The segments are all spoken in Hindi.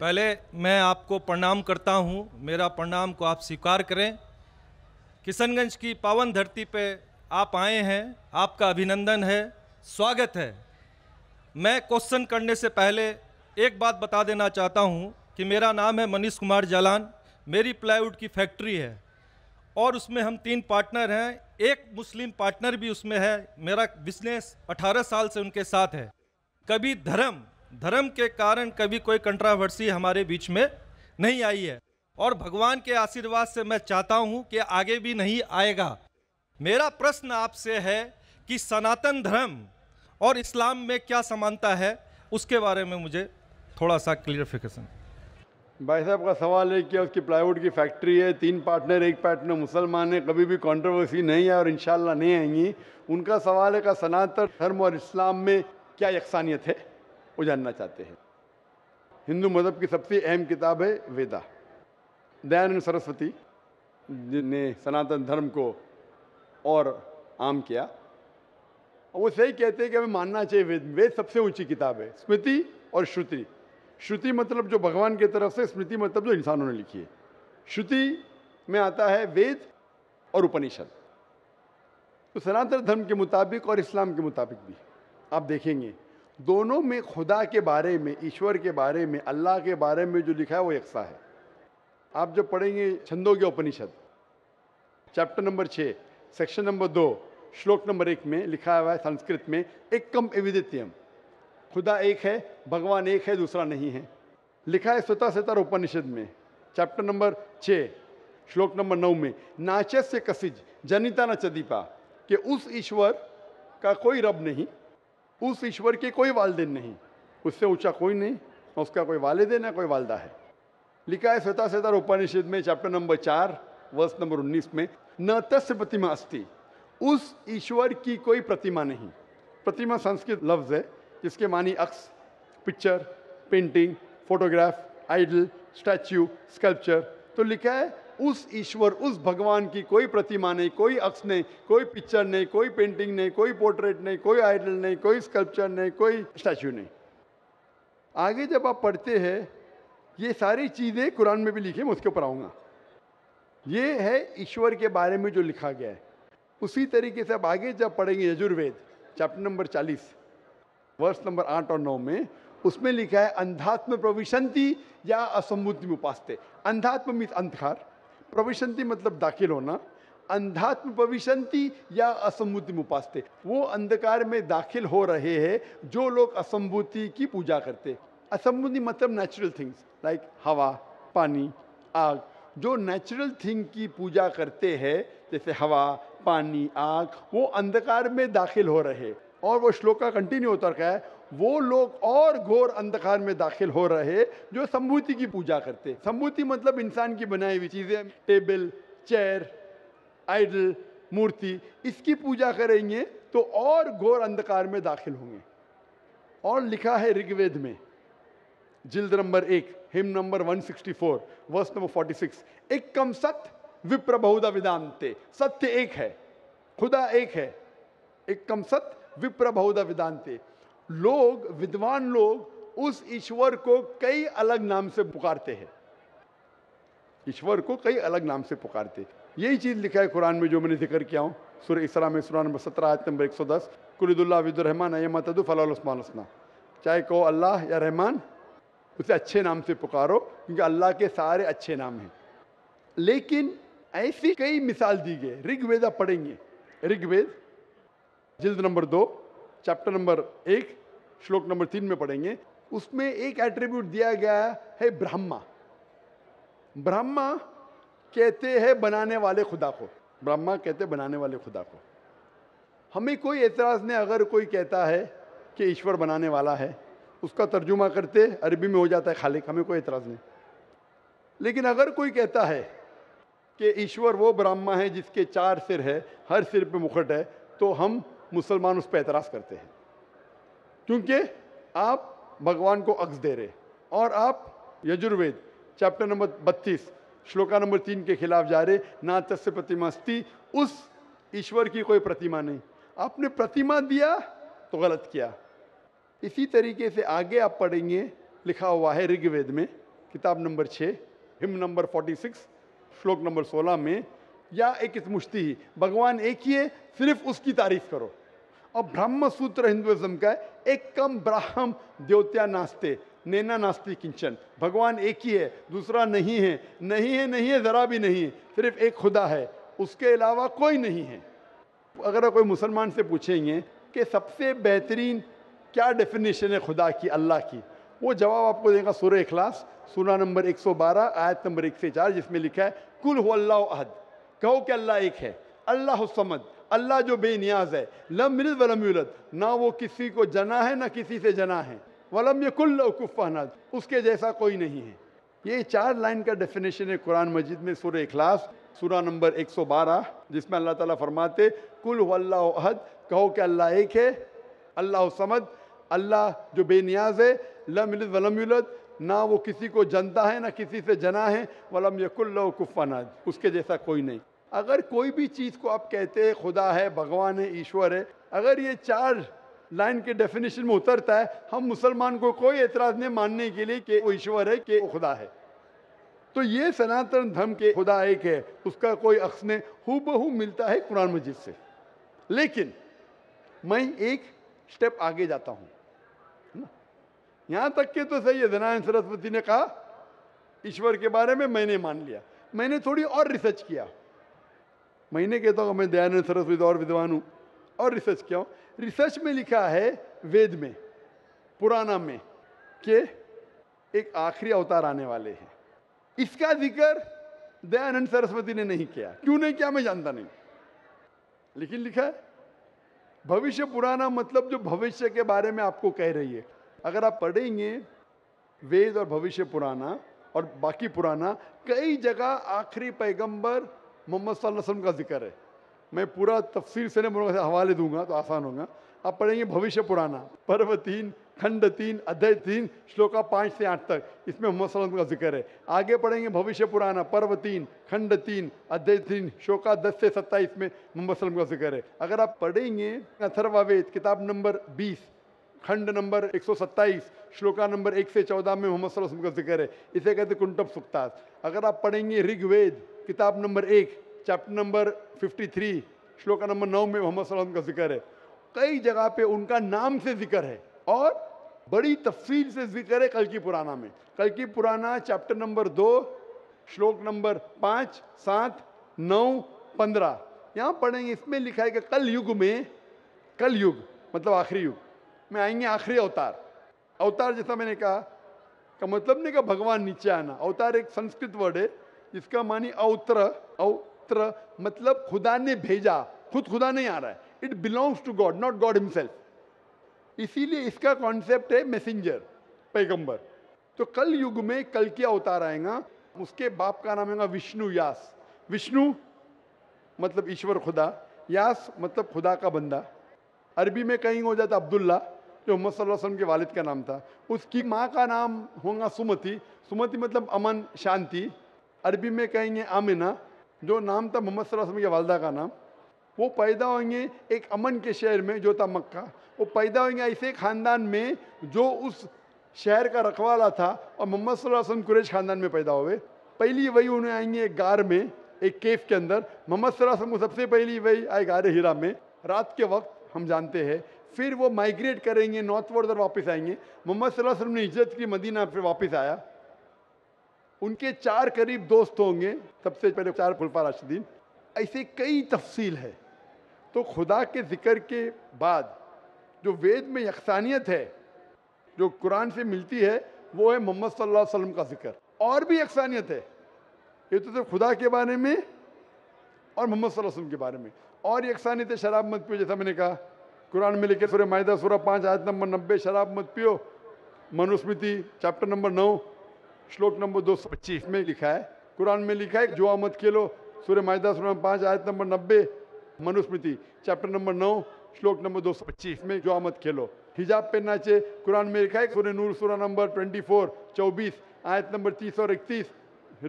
पहले मैं आपको प्रणाम करता हूँ मेरा प्रणाम को आप स्वीकार करें किशनगंज की पावन धरती पे आप आए हैं आपका अभिनंदन है स्वागत है मैं क्वेश्चन करने से पहले एक बात बता देना चाहता हूँ कि मेरा नाम है मनीष कुमार जालान मेरी प्लाईवुड की फैक्ट्री है और उसमें हम तीन पार्टनर हैं एक मुस्लिम पार्टनर भी उसमें है मेरा बिजनेस 18 साल से उनके साथ है कभी धर्म धर्म के कारण कभी कोई कंट्रावर्सी हमारे बीच में नहीं आई है और भगवान के आशीर्वाद से मैं चाहता हूं कि आगे भी नहीं आएगा मेरा प्रश्न आपसे है कि सनातन धर्म और इस्लाम में क्या समानता है उसके बारे में मुझे थोड़ा सा क्लियरिफिकेशन भाई साहब का सवाल है कि उसकी प्लाईवुड की फैक्ट्री है तीन पार्टनर एक पार्टनर मुसलमान है कभी भी कंट्रोवर्सी नहीं है और इन नहीं आएंगी उनका सवाल है का सनातन धर्म और इस्लाम में क्या यकसानियत है वो जानना चाहते हैं हिंदू मजहब की सबसे अहम किताब है वेदा दयानंद सरस्वती जिन्हें सनातन धर्म को और आम किया और वो सही कहते हैं कि हमें मानना चाहिए वेद वेद सबसे ऊंची किताब है स्मृति और श्रुति श्रुति मतलब जो भगवान की तरफ से स्मृति मतलब जो इंसानों ने लिखी है श्रुति में आता है वेद और उपनिषद तो सनातन धर्म के मुताबिक और इस्लाम के मुताबिक भी आप देखेंगे दोनों में खुदा के बारे में ईश्वर के बारे में अल्लाह के बारे में जो लिखा है वो यकसा है आप जब पढ़ेंगे छंदों के उपनिषद चैप्टर नंबर छः सेक्शन नंबर दो श्लोक नंबर एक में लिखा हुआ है संस्कृत में एक कम एविदित्यम खुदा एक है भगवान एक है दूसरा नहीं है लिखा है स्वतः सतर उपनिषद में चैप्टर नंबर छः श्लोक नंबर नौ में नाचस से कसिज जनिता न चदीपा कि उस ईश्वर का कोई रब नहीं उस ईश्वर के कोई वालदेन नहीं उससे ऊंचा कोई नहीं ना उसका कोई वालदे ना कोई वालदा है लिखा है स्वता श्वेता उपनिषद में चैप्टर नंबर चार वर्ष नंबर उन्नीस में न तस्य प्रतिमा अस्थि उस ईश्वर की कोई प्रतिमा नहीं प्रतिमा संस्कृत लफ्ज़ है जिसके मानी अक्स picture painting photograph idol statue sculpture तो लिखा है उस ईश्वर उस भगवान की कोई प्रतिमा नहीं कोई अक्स नहीं कोई पिक्चर नहीं कोई पेंटिंग नहीं कोई पोर्ट्रेट नहीं कोई आइडल नहीं कोई स्कल्पचर नहीं कोई स्टैचू नहीं आगे जब आप पढ़ते हैं ये सारी चीज़ें कुरान में भी लिखी मैं उसके ऊपर आऊँगा ये है ईश्वर के बारे में जो लिखा गया है उसी तरीके से आप आगे जब पढ़ेंगे यजुर्वेद चैप्टर नंबर चालीस वर्ष नंबर आठ और नौ में उसमें लिखा है अंधात्म प्रविशंति या असमुद्ध उपास्ते अंधात्म मीत अंधकार प्रविशंति मतलब दाखिल होना अंधात्म प्रविशंति या असंभूति मुपास्ते वो अंधकार में दाखिल हो रहे हैं जो लोग असंभूति की पूजा करते असंभूति मतलब नेचुरल थिंग्स लाइक हवा पानी आग जो नेचुरल थिंग की पूजा करते हैं जैसे हवा पानी आग वो अंधकार में दाखिल हो रहे और वो श्लोक का कंटिन्यू होता है वो लोग और घोर अंधकार में दाखिल हो रहे जो सम्भूति की पूजा करते सम्भूति मतलब इंसान की बनाई हुई चीज़ें टेबल चेयर आइडल मूर्ति इसकी पूजा करेंगे तो और घोर अंधकार में दाखिल होंगे और लिखा है ऋग्वेद में जिल्द नंबर एक हिम नंबर 164 वर्स नंबर 46 एक कम सत्य बहुधा विदांते सत्य एक है खुदा एक है एक कम सत्य बहुधा विदांते लोग विद्वान लोग उस ईश्वर को कई अलग नाम से पुकारते हैं ईश्वर को कई अलग नाम से पुकारते यही चीज़ लिखा है कुरान में जो मैंने जिक्र किया हूँ सुर इसरा में सुरान नंबर सत्रह आयत नंबर एक सौ दस कुलदुल्ला अबिदुररहमान अयम फलास्मान चाहे कहो अल्लाह या रहमान उसे अच्छे नाम से पुकारो क्योंकि अल्लाह के सारे अच्छे नाम हैं लेकिन ऐसी कई मिसाल दी गई आप पढ़ेंगे ऋग्वेद जिल्द नंबर दो चैप्टर नंबर एक श्लोक नंबर तीन में पढ़ेंगे उसमें एक एट्रीब्यूट दिया गया है ब्रह्मा ब्रह्मा कहते हैं बनाने वाले खुदा को ब्रह्मा कहते बनाने वाले खुदा को हमें कोई एतराज़ नहीं अगर कोई कहता है कि ईश्वर बनाने वाला है उसका तर्जुमा करते अरबी में हो जाता है खालिक हमें कोई एतराज़ नहीं लेकिन अगर कोई कहता है कि ईश्वर वो ब्रह्मा है जिसके चार सिर है हर सिर पे मुखट है तो हम मुसलमान उस पर एतराज़ करते हैं क्योंकि आप भगवान को अक्स दे रहे और आप यजुर्वेद चैप्टर नंबर बत्तीस श्लोका नंबर तीन के खिलाफ जा रहे ना तस्य प्रतिमास्ति उस ईश्वर की कोई प्रतिमा नहीं आपने प्रतिमा दिया तो गलत किया इसी तरीके से आगे आप पढ़ेंगे लिखा हुआ है ऋग्वेद में किताब नंबर छः हिम नंबर फोर्टी सिक्स श्लोक नंबर सोलह में या एक मुश्ती ही भगवान एक ही है सिर्फ उसकी तारीफ करो और ब्रह्म सूत्र हिंदुज़म का है एक कम ब्राह्म देवत्या नास्ते नैना नास्ती किंचन भगवान एक ही है दूसरा नहीं है नहीं है नहीं है ज़रा भी नहीं है सिर्फ एक खुदा है उसके अलावा कोई नहीं है अगर कोई मुसलमान से पूछेंगे कि सबसे बेहतरीन क्या डेफिनेशन है खुदा की अल्लाह की वो जवाब आपको देगा सूर्य अखलास सूर्य नंबर 112 आयत नंबर एक से चार जिसमें लिखा है कुल हो अल्लाह अहद कहो कि अल्लाह एक है अल्लाह समद अल्लाह जो बेनियाज है लम मिलत वलम ना वो किसी को जना है ना किसी से जना है वलम ये कुल्लकुफ़ानद उसके जैसा कोई नहीं है ये चार लाइन का डेफिनेशन है कुरान मजिद में सुर इखलास सूरा नंबर 112 जिसमें अल्लाह ताला फरमाते कुल अहद कहो कि अल्लाह एक है अल्लाह समद अल्लाह जो बेनियाज है लम मिलत वलम ना वो किसी को जनता है ना किसी से जना है वलम यकुल्ल उसके जैसा कोई नहीं अगर कोई भी चीज़ को आप कहते हैं खुदा है भगवान है ईश्वर है अगर ये चार लाइन के डेफिनेशन में उतरता है हम मुसलमान को कोई एतराज़ नहीं मानने के लिए कि वो ईश्वर है कि वो खुदा है तो ये सनातन धर्म के खुदा एक है उसका कोई अक्स ने हु बहू मिलता है कुरान मजिद से लेकिन मैं एक स्टेप आगे जाता हूँ ना यहाँ तक के तो सही है धनारायण सरस्वती ने कहा ईश्वर के बारे में मैंने मान लिया मैंने थोड़ी और रिसर्च किया मैं नहीं कहता तो हूँ मैं दयानंद सरस्वती और विद्वान हूँ और रिसर्च किया हूँ रिसर्च में लिखा है वेद में पुराना में कि एक आखिरी अवतार आने वाले हैं इसका जिक्र दयानंद सरस्वती ने नहीं किया क्यों नहीं किया मैं जानता नहीं लेकिन लिखा है भविष्य पुराना मतलब जो भविष्य के बारे में आपको कह रही है अगर आप पढ़ेंगे वेद और भविष्य पुराना और बाकी पुराना कई जगह आखिरी पैगंबर मोहम्मद वसल्लम का जिक्र है मैं पूरा तफसीर से ना हवाले दूंगा तो आसान होगा आप पढ़ेंगे भविष्य पुराना पर्व तीन खंड तीन अध्यय तीन श्लोका पाँच से आठ तक इसमें मोहम्मद वसल्लम का जिक्र है आगे पढ़ेंगे भविष्य पुराना पर्व तीन खंड तीन अध्यय तीन श्लोका दस से सत्ताईस में मोहम्मद वसल्लम का जिक्र है अगर आप पढ़ेंगे अथर्वा वावेद किताब नंबर बीस खंड नंबर 127 श्लोका नंबर एक से चौदह में मोहम्मद वसल्लम का जिक्र है इसे कहते कुंटप सुक्तास अगर आप पढ़ेंगे ऋग्वेद किताब नंबर एक चैप्टर नंबर 53 श्लोका नंबर नौ में मोहम्मद वसल्लम का जिक्र है कई जगह पे उनका नाम से जिक्र है और बड़ी तफसील से जिक्र है कल की पुराना में कल की पुराना चैप्टर नंबर दो श्लोक नंबर पाँच सात नौ पंद्रह यहाँ पढ़ेंगे इसमें लिखा है कि कल युग में कल युग मतलब आखिरी युग में आएंगे आखिरी अवतार अवतार जैसा मैंने कहा का मतलब नहीं कहा भगवान नीचे आना अवतार एक संस्कृत वर्ड है जिसका मानी अवतर अवतर मतलब खुदा ने भेजा खुद खुदा नहीं आ रहा है it belongs to God not God himself इसीलिए इसका कॉन्सेप्ट है मैसेंजर पैगंबर तो कल युग में कल के अवतार आएगा उसके बाप का नाम है विष्णु यास विष्णु मतलब ईश्वर खुदा यास मतलब खुदा का बंदा अरबी में कहीं हो जाता अब्दुल्ला जो मोहम्मद वसलम के वालिद का नाम था उसकी माँ का नाम होगा सुमति सुमति मतलब अमन शांति अरबी में कहेंगे आमिना जो नाम था मोहम्मद वसल्लम के वालदा का नाम वो पैदा होंगे एक अमन के शहर में जो था मक्का वो पैदा होंगे ऐसे ख़ानदान में जो उस शहर का रखवाला था और मोहम्मद वसलम कुरेश ख़ानदान में पैदा हुए पहली वही उन्हें आएंगे एक गार में एक केफ के अंदर मोहम्मद को सबसे पहली वही आए गार हीरा में रात के वक्त हम जानते हैं फिर वो माइग्रेट करेंगे नॉर्थ वर्ड और वापस आएंगे मोहम्मद सल्लल्लाहु वसल्लम ने हिजरत की मदीना फिर वापस आया उनके चार करीब दोस्त होंगे सबसे पहले चार खुलफा राशिदीन ऐसे कई तफसील है तो खुदा के ज़िक्र के बाद जो वेद में यकसानियत है जो कुरान से मिलती है वो है मोहम्मद वसल्लम का ज़िक्र और भी यकसानियत है ये तो सिर्फ खुदा के बारे में और मोहम्मद वसल्लम के बारे में और यकसानियत है शराब मत पियो जैसा मैंने कहा कुरान में लिखे सूर्य माहिदा सूर्य पाँच आयत नंबर नब्बे शराब मत पियो मनुस्मृति चैप्टर नंबर नौ श्लोक नंबर दो सौ पच्चीस में लिखा है कुरान में लिखा है जुआ मत खेलो सूर्य माहिदा सूर्य पाँच आयत नंबर नब्बे मनुस्मृति चैप्टर नंबर नौ श्लोक नंबर दो सौ पच्चीस में जुआ मत खेलो हिजाब पहनना नाचे कुरान में लिखा है सूर्य नूर सूर्य नंबर ट्वेंटी फोर चौबीस आयत नंबर तीस और इकतीस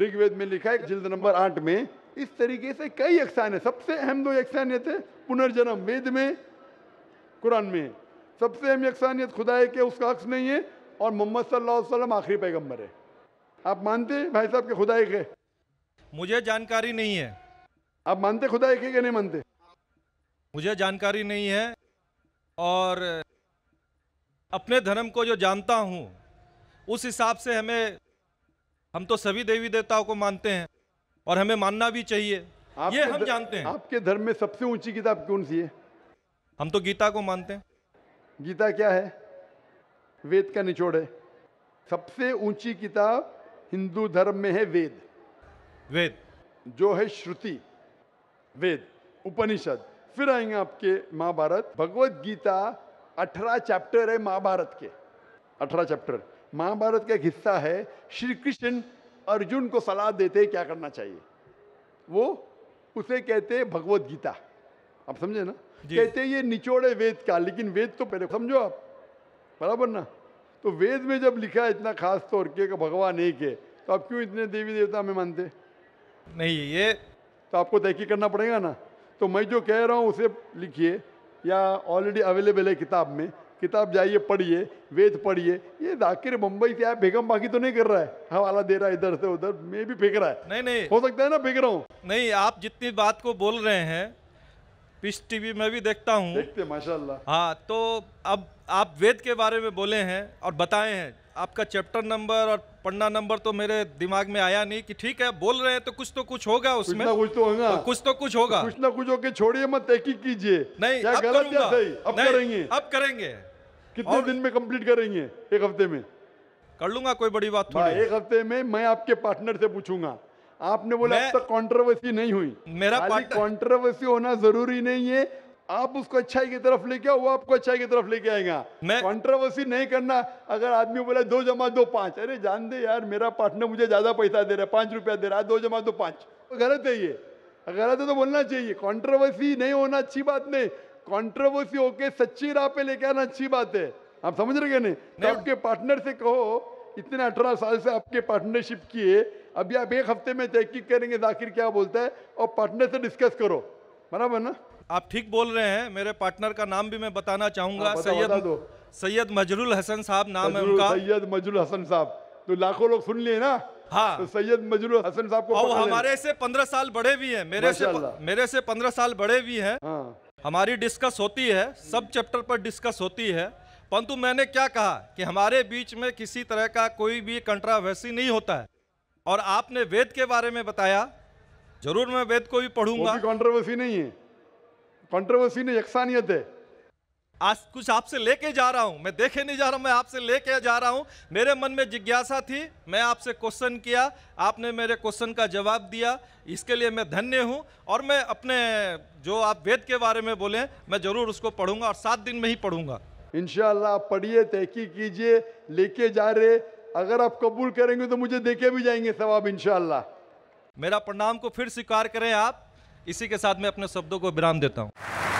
ऋग्वेद में लिखा है जिल्द नंबर आठ में इस तरीके से कई अक्सान है सबसे अहम दो ये थे पुनर्जन्म वेद में कुरान में है सबसे अहम यकसानियत खुदा है कि उसका अक्स नहीं है और मोहम्मद सल्लल्लाहु आखिरी पैगम्बर है आप मानते हैं भाई साहब के खुदा के मुझे जानकारी नहीं है आप मानते खुदा के नहीं मानते मुझे जानकारी नहीं है और अपने धर्म को जो जानता हूँ उस हिसाब से हमें हम तो सभी देवी देवताओं को मानते हैं और हमें मानना भी चाहिए ये हम जानते हैं आपके धर्म में सबसे ऊंची किताब कौन सी है हम तो गीता को मानते हैं गीता क्या है वेद का निचोड़ है सबसे ऊंची किताब हिंदू धर्म में है वेद वेद जो है श्रुति वेद उपनिषद फिर आएंगे आपके महाभारत भगवत गीता अठारह चैप्टर है महाभारत के अठारह चैप्टर महाभारत का एक हिस्सा है श्री कृष्ण अर्जुन को सलाह देते क्या करना चाहिए वो उसे कहते भगवत गीता आप समझे ना कहते ये निचोड़े वेद का लेकिन वेद तो पहले समझो आप बराबर ना तो वेद में जब लिखा है इतना खास तौर के भगवान एक है तो आप क्यों इतने देवी देवता में मानते नहीं ये तो आपको तहकीक तो करना पड़ेगा ना तो मैं जो कह रहा हूँ उसे लिखिए या ऑलरेडी अवेलेबल है किताब में किताब जाइए पढ़िए वेद पढ़िए ये जाकिर मुंबई से आप बेगम बाकी तो नहीं कर रहा है हवाला दे रहा है इधर से उधर मैं भी फेंक रहा है नहीं नहीं हो सकता है ना फेंक रहा हूँ नहीं आप जितनी बात को बोल रहे हैं पीस टीवी में भी देखता हूँ देखते माशाल्लाह हाँ तो अब आप वेद के बारे में बोले हैं और बताए हैं आपका चैप्टर नंबर और पन्ना नंबर तो मेरे दिमाग में आया नहीं कि ठीक है बोल रहे हैं तो कुछ तो कुछ होगा उसमें कुछ कुछ तो होगा तो कुछ तो कुछ होगा तो कुछ ना कुछ होके छोड़िए मत तहकीक कीजिए नहीं अब गलत सही अब करेंगे अब करेंगे कितने और... दिन में कंप्लीट करेंगे एक हफ्ते में कर लूंगा कोई बड़ी बात थोड़ी हाँ, एक हफ्ते में मैं आपके पार्टनर से पूछूंगा आपने बोला अब तक कंट्रोवर्सी नहीं हुई मेरा कंट्रोवर्सी होना जरूरी नहीं है आप उसको अच्छाई की तरफ लेके आओ वो आपको अच्छाई की तरफ लेके आएगा मैं कंट्रोवर्सी नहीं करना अगर आदमी बोला दो जमा दो पांच अरे जान दे यार मेरा पार्टनर मुझे ज्यादा पैसा दे रहा है पांच रुपया दे रहा है दो जमा दो पांच गलत है ये गलत है तो बोलना चाहिए कंट्रोवर्सी नहीं होना अच्छी बात नहीं कंट्रोवर्सी होके सच्ची राह पे लेके आना अच्छी बात है आप समझ रहे नहीं, तो आपके पार्टनर से कहो इतने अठारह साल से आपके पार्टनरशिप किए अभी आप एक हफ्ते में तहकीक करेंगे जाकिर क्या बोलता है और पार्टनर से डिस्कस करो बराबर ना आप ठीक बोल रहे हैं मेरे पार्टनर का नाम भी मैं बताना चाहूंगा हाँ, सैयद सैयद मजरुल हसन साहब नाम है उनका सैयद मजरुल हसन साहब तो लाखों लोग सुन लिए ना हाँ तो सैयद मजरुल हसन साहब को और हमारे से पंद्रह साल बड़े भी हैं मेरे से मेरे से पंद्रह साल बड़े भी हैं हाँ। हमारी डिस्कस होती है सब चैप्टर पर डिस्कस होती है परंतु मैंने क्या कहा कि हमारे बीच में किसी तरह का कोई भी कंट्रावर्सी नहीं होता है और आपने वेद के बारे में बताया जरूर मैं वेद को भी पढ़ूंगा कंट्रोवर्सी नहीं है कंट्रोवर्सी नहीं यकसानियत है आज कुछ आपसे लेके जा रहा हूं मैं देखे नहीं जा रहा हूं मैं आपसे लेके जा रहा हूं मेरे मन में जिज्ञासा थी मैं आपसे क्वेश्चन किया आपने मेरे क्वेश्चन का जवाब दिया इसके लिए मैं धन्य हूं और मैं अपने जो आप वेद के बारे में बोले मैं ज़रूर उसको पढ़ूंगा और सात दिन में ही पढ़ूंगा इनशाला पढ़िए तहकी कीजिए लेके जा रहे अगर आप कबूल करेंगे तो मुझे देखे भी जाएंगे सवाब इनशाला मेरा प्रणाम को फिर स्वीकार करें आप इसी के साथ मैं अपने शब्दों को विराम देता हूँ